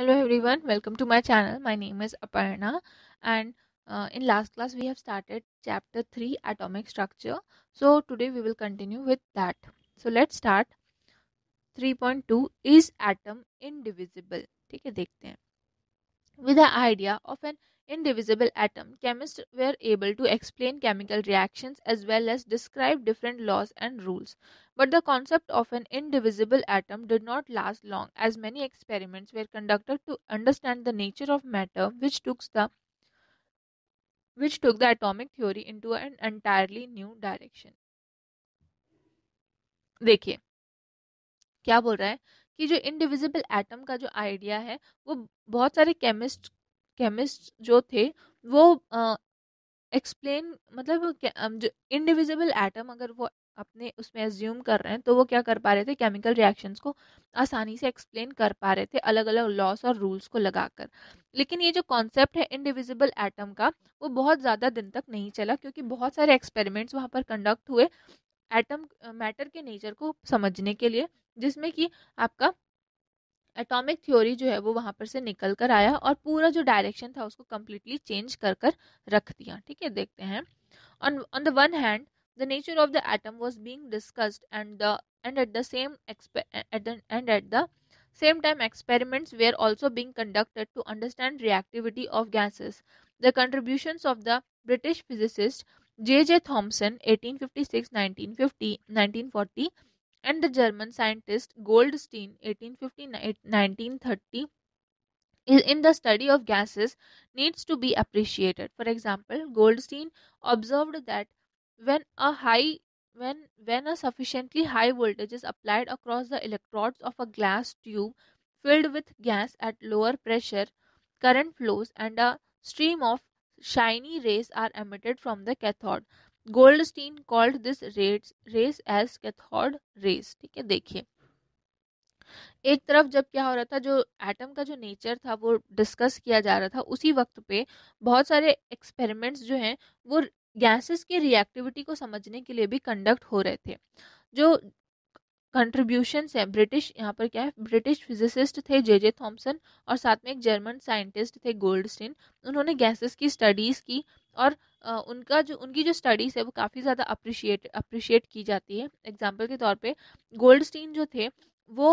Hello everyone, welcome to my channel. My name is Aparna and uh, in last class we have started chapter 3 atomic structure. So today we will continue with that. So let's start. 3.2 is atom indivisible. ठीक है देखते With the idea of an indivisible atom, chemists were able to explain chemical reactions as well as describe different laws and rules. But the concept of an indivisible atom did not last long, as many experiments were conducted to understand the nature of matter, which took the which took the atomic theory into an entirely new direction. देखिए क्या बोल रहा है कि जो indivisible atom का जो idea है वो बहुत सारे केमिस्ट केमिस्ट जो थे वो एक्सप्लेन मतलब इनडिविजिबल एटम अगर वो अपने उसमें एज्यूम कर रहे हैं तो वो क्या कर पा रहे थे केमिकल रिएक्शंस को आसानी से एक्सप्लेन कर पा रहे थे अलग अलग लॉस और रूल्स को लगाकर लेकिन ये जो कॉन्सेप्ट है इंडिविजिबल एटम का वो बहुत ज़्यादा दिन तक नहीं चला क्योंकि बहुत सारे एक्सपेरिमेंट्स वहाँ पर कंडक्ट हुए एटम मैटर के नेचर को समझने के लिए जिसमें कि आपका एटॉमिक थ्योरी जो है वो वहां पर से निकल कर आया और पूरा जो डायरेक्शन था उसको कम्प्लीटली चेंज कर कर रख दिया ठीक है देखते हैं on the one hand the nature of the atom was being discussed and the end at the same and at the same time experiments we are also being conducted to understand reactivity of gases the contribution of the British physicist J J Thomson eighteen fifty six nineteen fifty nineteen forty and the German scientist Goldstein 1850-1930 in the study of gases needs to be appreciated. For example, Goldstein observed that when a high when when a sufficiently high voltage is applied across the electrodes of a glass tube filled with gas at lower pressure, current flows and a stream of shiny rays are emitted from the cathode. Goldstein called this rates rays as cathode rays ठीक है देखिए एक तरफ जब क्या हो रहा था जो एटम का जो नेचर था वो डिस्कस किया जा रहा था उसी वक्त पे बहुत सारे एक्सपेरिमेंट्स जो हैं वो गैसेस की रिएक्टिविटी को समझने के लिए भी कंडक्ट हो रहे थे जो कंट्रीब्यूशन है ब्रिटिश यहाँ पर क्या है ब्रिटिश फिजिसिस्ट थे जे जे थॉम्सन और साथ में एक जर्मन साइंटिस्ट थे गोल्डस्टीन उन्होंने गैसेस की स्टडीज़ की और उनका जो उनकी जो स्टडीज़ है वो काफ़ी ज़्यादा अप्रिशिएट अप्रिशिएट की जाती है एग्जाम्पल के तौर पर गोल्ड जो थे वो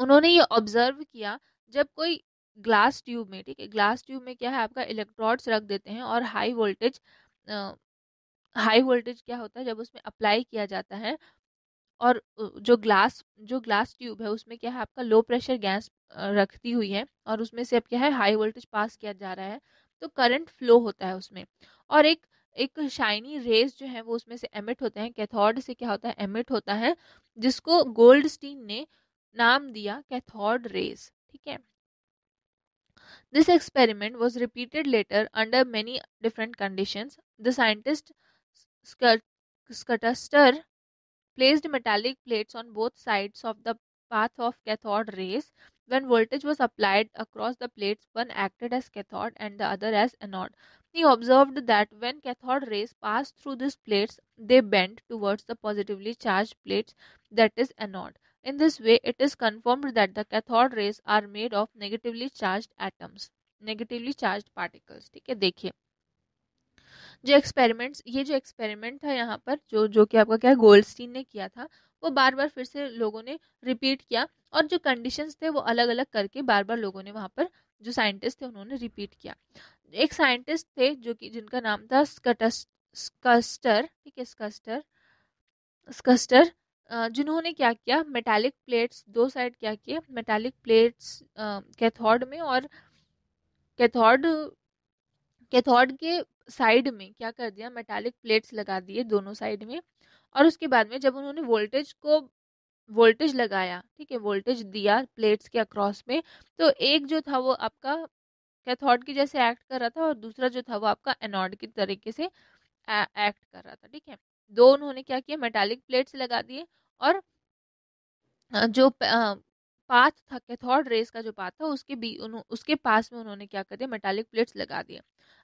उन्होंने ये ऑब्जर्व किया जब कोई ग्लास ट्यूब में ठीक है ग्लास ट्यूब में क्या है आपका इलेक्ट्रॉड्स रख देते हैं और हाई वोल्टेज हाई वोल्टेज क्या होता है जब उसमें अप्लाई किया जाता है और जो ग्लास जो ग्लास ट्यूब है उसमें क्या है आपका लो प्रेशर गैस रखती हुई है और उसमें से अब क्या है हाई वोल्टेज पास किया जा रहा है तो करंट फ्लो होता है उसमें और एक एक शाइनी रेस जो है वो उसमें से एमिट होते हैं कैथोड से क्या होता है एमिट होता है जिसको गोल्ड ने नाम दिया कैथोड रेस ठीक है this experiment was repeated later under many different condition the scientist Schuster placed metallic plates on both sides of the path of cathode rays When voltage was applied across the plates, one acted as cathode and the other as anode. He observed that when cathode rays pass through these plates, they bend towards the positively charged plates, that is, anode. In this way, it is confirmed that the cathode rays are made of negatively charged atoms, negatively charged particles. Okay, देखिए जो experiments ये जो experiment था यहाँ पर जो जो कि आपका क्या है गोल्डस्टीन ने किया था वो बार बार फिर से लोगों ने रिपीट किया और जो कंडीशंस थे वो अलग अलग करके बार बार लोगों ने वहाँ पर जो साइंटिस्ट थे उन्होंने रिपीट किया एक साइंटिस्ट थे जो कि जिनका नाम था स्कस्टर ठीक है स्कस्टर स्कस्टर जिन्होंने क्या किया मेटालिक प्लेट्स दो साइड क्या किए मेटालिक प्लेट्स कैथोड में और कैथोड कैथोड के साइड में क्या कर दिया मेटालिक प्लेट्स लगा दिए दोनों साइड में और उसके बाद में जब उन्होंने वोल्टेज को वोल्टेज लगाया ठीक है वोल्टेज दिया प्लेट्स के अक्रॉस में तो एक जो था वो आपका कैथोड की जैसे एक्ट कर रहा था और दूसरा जो था वो आपका एनोड की तरीके से एक्ट कर रहा था ठीक है दो उन्होंने क्या किया मेटालिक प्लेट्स लगा दिए और जो पाथ था कैथोड रेस का जो पाथ था उसके बी उसके पास में उन्होंने क्या कर दिया मेटालिक प्लेट्स लगा दिए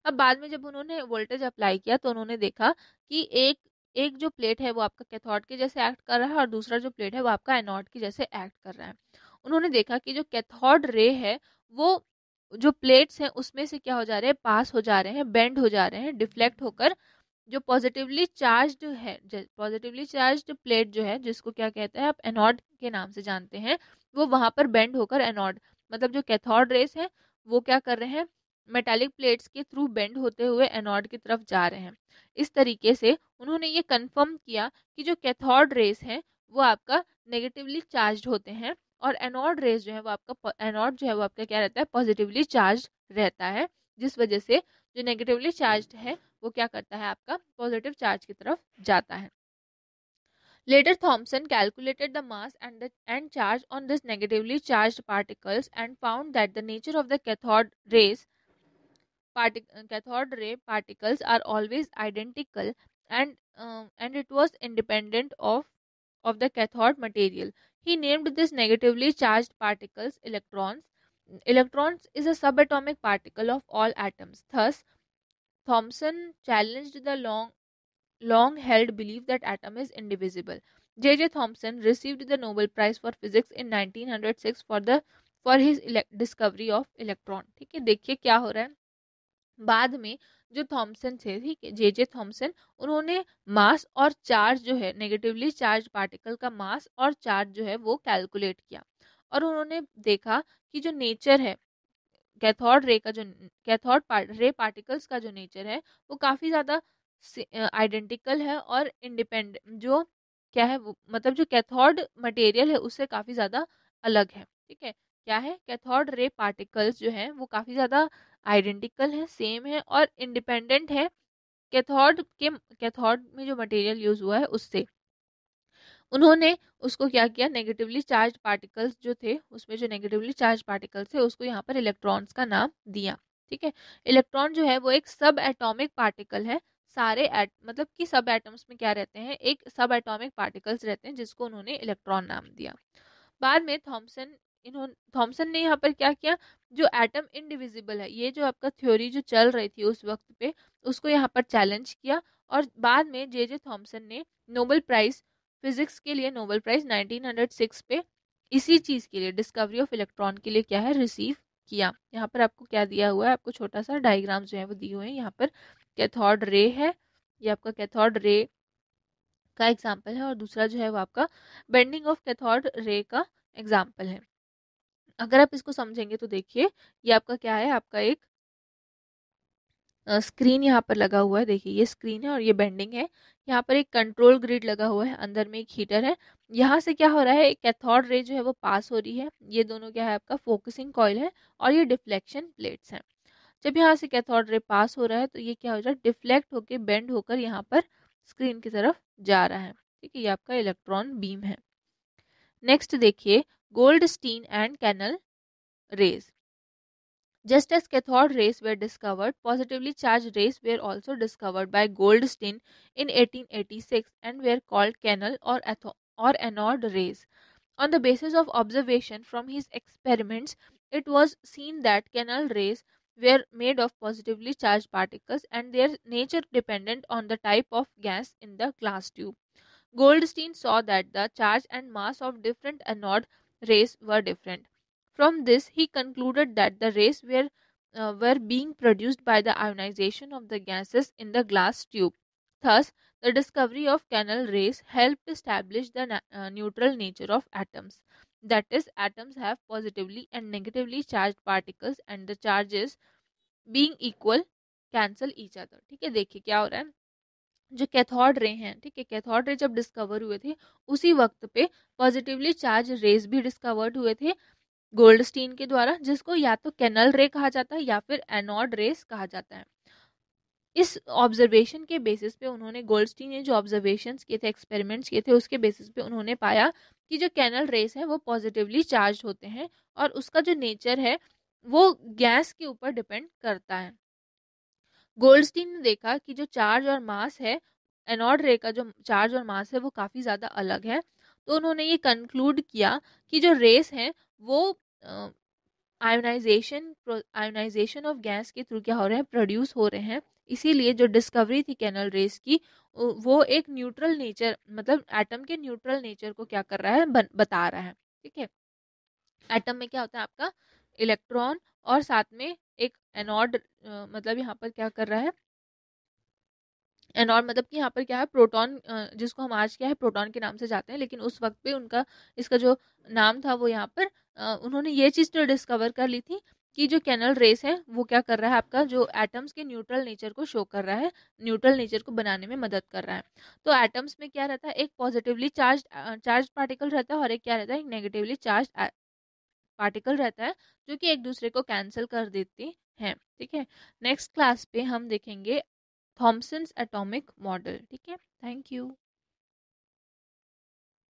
अब बाद में जब उन्होंने वोल्टेज अप्लाई किया तो उन्होंने देखा कि एक एक जो प्लेट है वो आपका कैथोड के जैसे एक्ट कर रहा है और दूसरा जो प्लेट है वो आपका एनॉड के जैसे एक्ट कर रहा है उन्होंने देखा कि जो कैथोड रे है वो जो प्लेट्स हैं उसमें से क्या हो जा रहे हैं पास हो जा रहे हैं बेंड हो जा रहे हैं डिफ्लेक्ट होकर जो पॉजिटिवली चार्ज है पॉजिटिवली चार्ज प्लेट जो है जिसको क्या कहते हैं आप एनॉड के नाम से जानते हैं वो वहाँ पर बेंड होकर एनोड मतलब जो कैथोड रेस है वो क्या कर रहे हैं मेटालिक प्लेट्स के थ्रू बेंड होते हुए एनोड की तरफ जा रहे हैं इस तरीके से उन्होंने ये कंफर्म किया कि जो कैथोड रेस है वो आपका नेगेटिवली चार्ज होते हैं और एनोड रेस जो है वो आपका एनोड जो है वो आपका क्या रहता है पॉजिटिवली चार्ज रहता है जिस वजह से जो नेगेटिवली चार्ज है वो क्या करता है आपका पॉजिटिव चार्ज की तरफ जाता है Later Thomson calculated the mass and, and charge on these negatively charged particles and found that the nature of the cathode rays partic- uh, cathode ray particles are always identical and uh, and it was independent of of the cathode material. He named these negatively charged particles electrons. Electrons is a subatomic particle of all atoms. Thus, Thomson challenged the long long held belief that atom is indivisible. J.J. Thomson received the Nobel Prize for Physics in 1906 for the for his discovery of electron ठीक है देखिए क्या हो रहा है बाद में जो थॉमसन थे ठीक है जे जे थॉमसन उन्होंने मास और चार्ज जो है नेगेटिवली चार्ज पार्टिकल का मास और चार्ज जो है वो कैलकुलेट किया और उन्होंने देखा कि जो नेचर है कैथोड रे का जो कैथोड रे पार्टिकल्स का जो नेचर है वो काफ़ी ज़्यादा आइडेंटिकल है और इंडिपेंड जो क्या है वो मतलब जो कैथोड मटेरियल है उससे काफ़ी ज़्यादा अलग है ठीक है क्या है कैथोड रे पार्टिकल्स जो हैं वो काफ़ी ज़्यादा आइडेंटिकल हैं सेम है और इंडिपेंडेंट है कैथोड के कैथोड में जो मटेरियल यूज़ हुआ है उससे उन्होंने उसको क्या किया नेगेटिवली चार्ज पार्टिकल्स जो थे उसमें जो नेगेटिवली चार्ज पार्टिकल्स थे उसको यहाँ पर इलेक्ट्रॉन्स का नाम दिया ठीक है इलेक्ट्रॉन जो है वो एक सब एटॉमिक पार्टिकल है सारे एट मतलब कि सब एटम्स में क्या रहते हैं एक सब एटॉमिक पार्टिकल्स रहते हैं जिसको उन्होंने इलेक्ट्रॉन नाम दिया बाद में थॉमसन इन्होंने थॉमसन ने यहाँ पर क्या किया जो एटम इनडिविजिबल है ये जो आपका थ्योरी जो चल रही थी उस वक्त पे उसको यहाँ पर चैलेंज किया और बाद में जे जे थॉमसन ने नोबल प्राइज फिजिक्स के लिए नोबल प्राइज 1906 पे इसी चीज़ के लिए डिस्कवरी ऑफ इलेक्ट्रॉन के लिए क्या है रिसीव किया यहाँ पर आपको क्या दिया हुआ है आपको छोटा सा डायग्राम जो है वो दिए हुए हैं यहाँ पर कैथोड रे है ये आपका कैथोड रे का एग्जाम्पल है और दूसरा जो है वो आपका बेंडिंग ऑफ कैथोड रे का एग्जाम्पल है अगर आप इसको समझेंगे तो देखिए ये आपका क्या है आपका एक स्क्रीन यहाँ पर लगा हुआ है देखिए ये स्क्रीन है और ये बेंडिंग है यहाँ पर एक कंट्रोल ग्रिड लगा हुआ है अंदर में एक हीटर है यहाँ से क्या हो रहा है एक कैथोड रे जो है वो पास हो रही है ये दोनों क्या है आपका फोकसिंग कॉयल है और ये डिफ्लेक्शन प्लेट्स हैं जब यहाँ से कैथोड रे पास हो रहा है तो ये क्या हो रहा है डिफ्लेक्ट होकर बेंड होकर यहाँ पर स्क्रीन की तरफ जा रहा है ठीक है ये आपका इलेक्ट्रॉन बीम है नेक्स्ट देखिए Goldstein and canal rays Just as cathode rays were discovered, positively charged rays were also discovered by Goldstein in 1886 and were called canal or, or anode rays. On the basis of observation from his experiments, it was seen that canal rays were made of positively charged particles and their nature dependent on the type of gas in the glass tube. Goldstein saw that the charge and mass of different anode rays were different. From this, he concluded that the rays were, uh, were being produced by the ionization of the gases in the glass tube. Thus, the discovery of canal rays helped establish the na- uh, neutral nature of atoms. That is, atoms have positively and negatively charged particles, and the charges being equal cancel each other. ठीक है देखिए क्या हो रहा है जो cathode ray हैं ठीक है कैथोड रे जब डिस्कवर हुए थे उसी वक्त पे पॉजिटिवली चार्ज रेज भी डिस्कवर्ड हुए थे गोल्डस्टीन के द्वारा जिसको या तो कैनल रे कहा जाता है या फिर एनॉड रेस कहा जाता है इस ऑब्जर्वेशन के बेसिस पे उन्होंने गोल्डस्टीन ने जो ऑब्जर्वेशन किए थे एक्सपेरिमेंट्स किए थे उसके बेसिस पे उन्होंने पाया कि जो कैनल रेस है वो पॉजिटिवली चार्ज होते हैं और उसका जो नेचर है वो गैस के ऊपर डिपेंड करता है गोल्डस्टीन ने देखा कि जो चार्ज और मास है एनॉड रे का जो चार्ज और मास है वो काफ़ी ज़्यादा अलग है तो उन्होंने ये कंक्लूड किया कि जो रेस हैं वो आयोनाइजेशन आयोनाइजेशन ऑफ गैस के थ्रू क्या हो रहे हैं प्रोड्यूस हो रहे हैं इसीलिए जो डिस्कवरी थी कैनल रेस की वो एक न्यूट्रल नेचर मतलब एटम के न्यूट्रल नेचर को क्या कर रहा है बन, बता रहा है ठीक है एटम में क्या होता है आपका इलेक्ट्रॉन और साथ में एक एनॉड मतलब यहाँ पर क्या कर रहा है एनॉन मतलब कि यहाँ पर क्या है प्रोटॉन जिसको हम आज क्या है प्रोटॉन के नाम से जाते हैं लेकिन उस वक्त पे उनका इसका जो नाम था वो यहाँ पर उन्होंने ये चीज़ तो डिस्कवर कर ली थी कि जो कैनल रेस है वो क्या कर रहा है आपका जो एटम्स के न्यूट्रल नेचर को शो कर रहा है न्यूट्रल नेचर को बनाने में मदद कर रहा है तो एटम्स में क्या रहता है एक पॉजिटिवली चार्ज चार्ज पार्टिकल रहता है और एक क्या रहता है एक नेगेटिवली चार्ज पार्टिकल रहता है जो कि एक दूसरे को कैंसिल कर देती हैं ठीक है नेक्स्ट क्लास पे हम देखेंगे थॉमसन्स एटॉमिक मॉडल ठीक है थैंक यू